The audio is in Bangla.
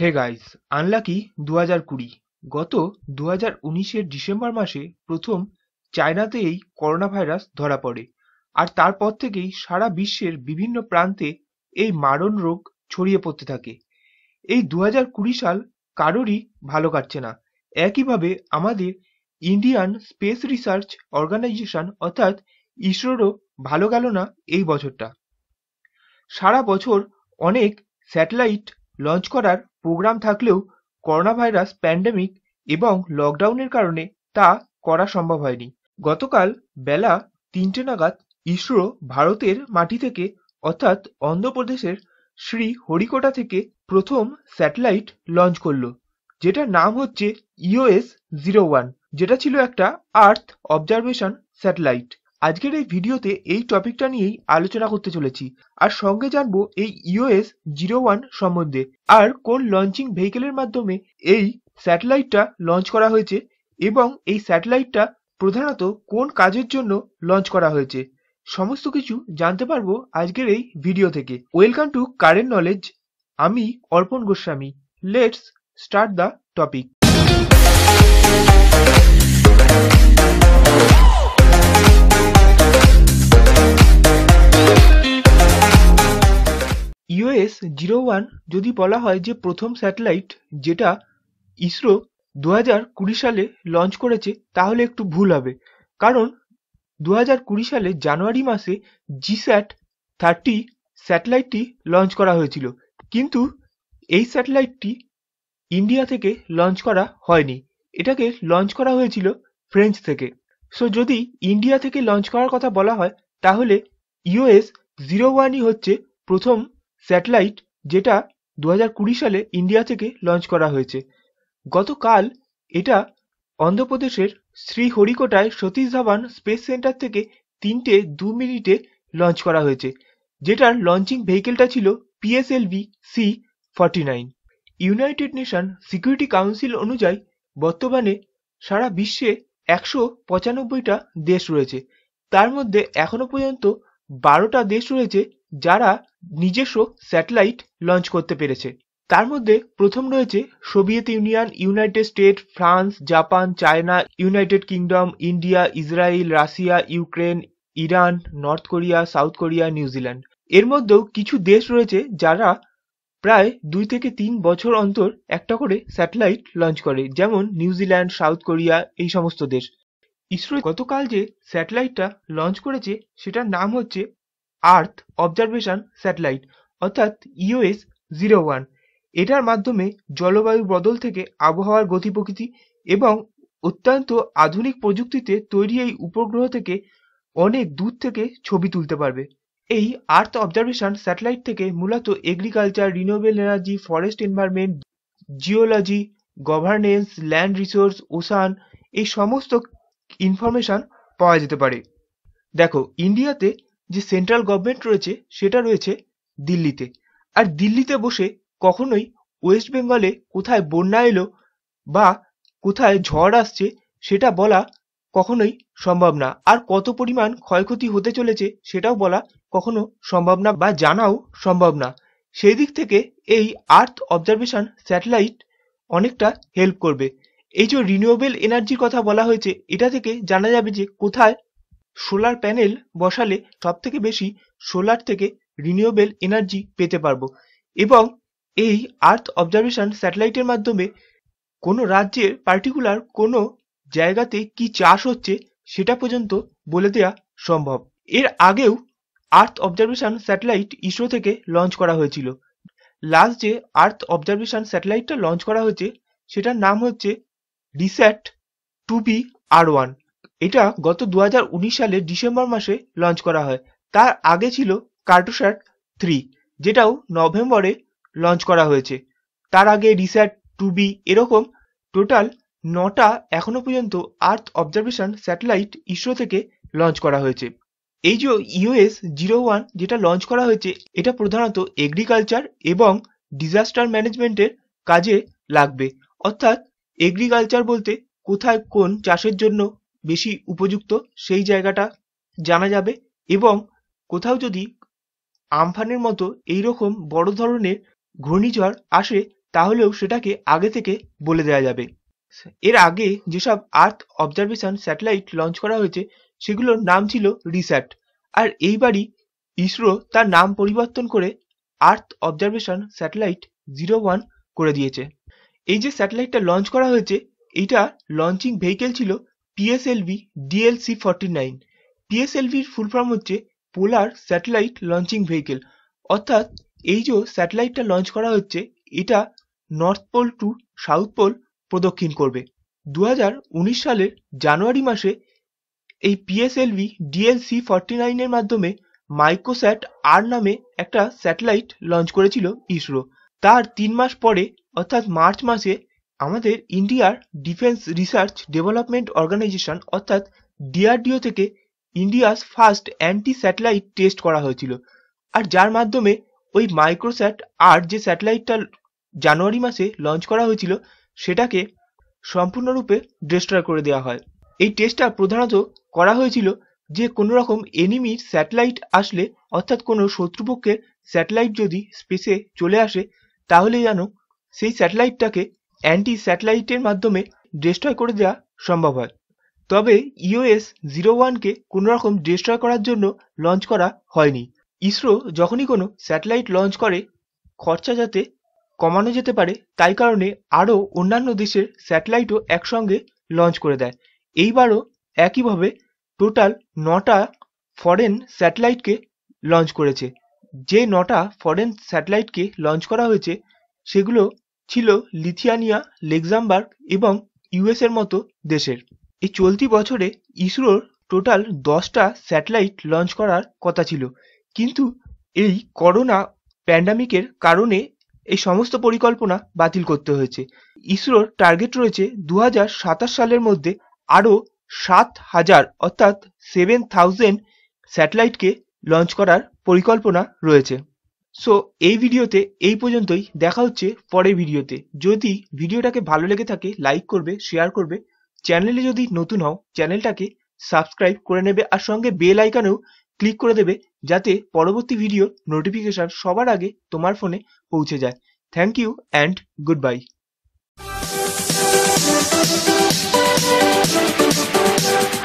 হে গাইজ আনলাকি দু হাজার কুড়ি গত দু হাজার উনিশের ডিসেম্বর মাসে প্রথম চায়নাতে এই করোনা ভাইরাস ধরা পড়ে আর তারপর থেকেই সারা বিশ্বের বিভিন্ন প্রান্তে এই মারণ রোগ ছড়িয়ে পড়তে থাকে এই দু হাজার কুড়ি সাল কারোরই ভালো কাটছে না একইভাবে আমাদের ইন্ডিয়ান স্পেস রিসার্চ অর্গানাইজেশন অর্থাৎ ইসরোরও ভালো গেল না এই বছরটা সারা বছর অনেক স্যাটেলাইট লঞ্চ করার প্রোগ্রাম থাকলেও করোনা ভাইরাস প্যান্ডেমিক এবং লকডাউনের কারণে তা করা সম্ভব হয়নি। গতকাল বেলা তিনটে নাগাদ ইসরো ভারতের মাটি থেকে অর্থাৎ অন্ধ্রপ্রদেশের শ্রী হরিকোটা থেকে প্রথম স্যাটেলাইট লঞ্চ করল যেটার নাম হচ্ছে ইওএস জিরো ওয়ান যেটা ছিল একটা আর্থ অবজারভেশন স্যাটেলাইট আজকের এই ভিডিওতে এই টপিকটা নিয়েই আলোচনা করতে চলেছি আর সঙ্গে জানবো এই ইওএস e জিরো ওয়ান সম্বন্ধে আর কোন লঞ্চিং ভেহিকেলের মাধ্যমে এই স্যাটেলাইটটা লঞ্চ করা হয়েছে এবং এই স্যাটেলাইটটা প্রধানত কোন কাজের জন্য লঞ্চ করা হয়েছে সমস্ত কিছু জানতে পারবো আজকের এই ভিডিও থেকে ওয়েলকাম টু কারেন্ট নলেজ আমি Arpan Goswami let's start the topic US zero one যদি বলা হয় যে প্রথম স্যাটেলাইট যেটা ইসরো দু হাজার কুড়ি সালে লঞ্চ করেছে তাহলে একটু ভুল হবে কারণ দু হাজার কুড়ি সালে জানুয়ারি মাসে জিস্যাট থার্টি স্যাটেলাইটটি লঞ্চ করা হয়েছিল কিন্তু এই স্যাটেলাইটটি ইন্ডিয়া থেকে লঞ্চ করা হয়নি এটাকে লঞ্চ করা হয়েছিল ফ্রেঞ্চ থেকে সো যদি ইন্ডিয়া থেকে লঞ্চ করার কথা বলা হয় তাহলে ইউএস জিরো ওয়ানই হচ্ছে প্রথম স্যাটেলাইট যেটা কুড়ি সালে ইন্ডিয়া থেকে লঞ্চ করা হয়েছে। গতকাল এটা অন্ধ্রপ্রদেশের শ্রীহরিকোটায় সতীশ ধাবান স্পেস সেন্টার থেকে তিনটে দু মিনিটে লঞ্চ করা হয়েছে যেটার লঞ্চিং ভেহিকেলটা ছিল PSLV C forty nine United Nation Security Council অনুযায়ী বর্তমানে সারা বিশ্বে একশো পঁচানব্বইটা দেশ রয়েছে তার মধ্যে এখনো পর্যন্ত বারোটা দেশ রয়েছে যারা নিজস্ব স্যাটেলাইট লঞ্চ করতে পেরেছে। তার মধ্যে প্রথম রয়েছে Soviet Union, United State, France, Japan, China, United Kingdom, India, Israel, Russia, Ukraine, Iran, North Korea, South Korea, New Zealand. এর মধ্যেও কিছু দেশ রয়েছে যারা প্রায় দুই থেকে তিন বছর অন্তর একটা করে স্যাটেলাইট লঞ্চ করে যেমন নিউজিল্যান্ড, সাউথ কোরিয়া এই সমস্ত দেশ। ইসরো গতকাল যে স্যাটেলাইটটা লঞ্চ করেছে সেটার নাম হচ্ছে আর্থ অবজারভেশন স্যাটেলাইট অর্থাৎ ইউএস জিরো ওয়ান এটার মাধ্যমে জলবায়ু বদল থেকে আবহাওয়ার গতি প্রকৃতি এবং অত্যন্ত আধুনিক প্রযুক্তিতে তৈরি এই উপগ্রহ থেকে অনেক দূর থেকে ছবি তুলতে পারবে এই আর্থ অবজারভেশন স্যাটেলাইট থেকে মূলত agriculture renewable energy forest environment geology governance land resource ocean এই সমস্ত ইনফরমেশন পাওয়া যেতে পারে দেখো ইন্ডিয়াতে যে সেন্ট্রাল গভর্নমেন্ট রয়েছে সেটা রয়েছে দিল্লিতে আর দিল্লিতে বসে কখনোই ওয়েস্ট বেঙ্গলে কোথায় বন্যা এলো বা কোথায় ঝড় আসছে সেটা বলা কখনোই সম্ভব না আর কত পরিমাণ ক্ষয়ক্ষতি হতে চলেছে সেটাও বলা কখনো সম্ভব না বা জানাও সম্ভব না সেই দিক থেকে এই আর্থ অবজারভেশন স্যাটেলাইট অনেকটা হেল্প করবে এই যে রিনিউয়েবল এনার্জির কথা বলা হয়েছে এটা থেকে জানা যাবে যে কোথায় সোলার প্যানেল বসালে সবথেকে বেশি সোলার থেকে রিনিউয়েবল এনার্জি পেতে পারবো এবং এই আর্থ অবজারভেশন স্যাটেলাইটের মাধ্যমে কোনো রাজ্যের পার্টিকুলার কোনো জায়গাতে কি চাষ হচ্ছে সেটা পর্যন্ত বলে দেওয়া সম্ভব এর আগেও আর্থ অবজারভেশন স্যাটেলাইট ইসরো থেকে লঞ্চ করা হয়েছিল লাস্ট যে আর্থ অবজারভেশন স্যাটেলাইটটা লঞ্চ করা হয়েছে সেটার নাম হচ্ছে RISAT two B R one এটা গত দুহাজার উনিশ সালের ডিসেম্বর মাসে লঞ্চ করা হয় তার আগে ছিল কার্টোস্যাট থ্রি যেটাও নভেম্বরে লঞ্চ করা হয়েছে তার আগে রিস্যাট টু বি এরকম টোটাল নটা এখনো পর্যন্ত আর্থ অবজারভেশন স্যাটেলাইট ইসরো থেকে লঞ্চ করা হয়েছে এই যে ইউএস জিরো ওয়ান যেটা লঞ্চ করা হয়েছে এটা প্রধানত এগ্রিকালচার এবং ডিজাস্টার ম্যানেজমেন্টের কাজে লাগবে অর্থাৎ এগ্রিকালচার বলতে কোথায় কোন চাষের জন্য বেশি উপযুক্ত সেই জায়গাটা জানা যাবে এবং কোথাও যদি আমফানের মতো এইরকম বড় ধরনের ঘূর্ণিঝড় আসে তাহলেও সেটাকে আগে থেকে বলে দেওয়া যাবে এর আগে যেসব আর্থ অবজারভেশন স্যাটেলাইট লঞ্চ করা হয়েছে সেগুলোর নাম ছিল রিস্যাট আর এইবারই ইসরো তার নাম পরিবর্তন করে earth observation satellite zero one করে দিয়েছে এই যে স্যাটেলাইটটা লঞ্চ করা হয়েছে এইটা লঞ্চিং ভেহিকেল ছিল পিএসএলভি ডিএলসি ফর্টি নাইন পিএসএলভির ফুল ফর্ম হচ্ছে পোলার স্যাটেলাইট লঞ্চিং ভেহিকেল অর্থাৎ এই যে স্যাটেলাইটটা লঞ্চ করা হচ্ছে এটা north pole to south pole প্রদক্ষিণ করবে দু সালের জানুয়ারি মাসে এই পিএসএলভি ডিএলসি ফর্টি নাইনের মাধ্যমে মাইক্রোস্যাট আর নামে একটা স্যাটেলাইট লঞ্চ করেছিল ইসরো তার তিন মাস পরে অর্থাৎ মার্চ মাসে আমাদের ইন্ডিয়ার ডিফেন্স রিসার্চ ডেভেলপমেন্ট অর্গানাইজেশন অর্থাৎ ডিআরডিও থেকে India's first anti satellite test করা হয়েছিল আর যার মাধ্যমে ওই মাইক্রোস্যাট আর যে স্যাটেলাইটটা জানুয়ারি মাসে লঞ্চ করা হয়েছিল সেটাকে সম্পূর্ণরূপে ডিস্ট্রয় করে দেওয়া হয় এই টেস্টটা প্রধানত করা হয়েছিল যে কোনো রকম এনিমির স্যাটেলাইট আসলে অর্থাৎ কোনো শত্রুপক্ষের স্যাটেলাইট যদি স্পেসে চলে আসে তাহলে যেন সেই স্যাটেলাইটটাকে অ্যান্টি স্যাটেলাইটের মাধ্যমে ডিস্ট্রয় করে দেওয়া সম্ভব হয় তবে ইওএস জিরো ওয়ানকে কোনোরকম ডিস্ট্রয় করার জন্য লঞ্চ করা হয়নি ইসরো যখনই কোনো স্যাটেলাইট লঞ্চ করে খরচা যাতে কমানো যেতে পারে তাই কারণে আরও অন্যান্য দেশের স্যাটেলাইটও একসঙ্গে লঞ্চ করে দেয় এইবারও একইভাবে টোটাল নটা ফরেন স্যাটেলাইটকে লঞ্চ করেছে যে নটা ফরেন স্যাটেলাইটকে লঞ্চ করা হয়েছে সেগুলো ছিল লিথিয়ানিয়া লেক্সামবার্গ এবং ইউএসের মতো দেশের। এই চলতি বছরে ইসরোর টোটাল দশটা স্যাটেলাইট লঞ্চ করার কথা ছিল কিন্তু এই করোনা প্যান্ডামিকের কারণে এই সমস্ত পরিকল্পনা বাতিল করতে হয়েছে ইসরোর টার্গেট রয়েছে দু সালের মধ্যে আরও সাত হাজার অর্থাৎ সেভেন থাউজেন্ড স্যাটেলাইটকে লঞ্চ করার পরিকল্পনা রয়েছে সো এই ভিডিওতে এই পর্যন্তই দেখা হচ্ছে পরের ভিডিওতে যদি ভিডিওটাকে ভালো লেগে থাকে লাইক করবে শেয়ার করবে চ্যানেলে যদি নতুন হও চ্যানেলটাকে সাবস্ক্রাইব করে নেবে আর সঙ্গে বেল আইকনেও ক্লিক করে দেবে যাতে পরবর্তী ভিডিওর নোটিফিকেশন সবার আগে তোমার ফোনে পৌঁছে যায় thank you and good bye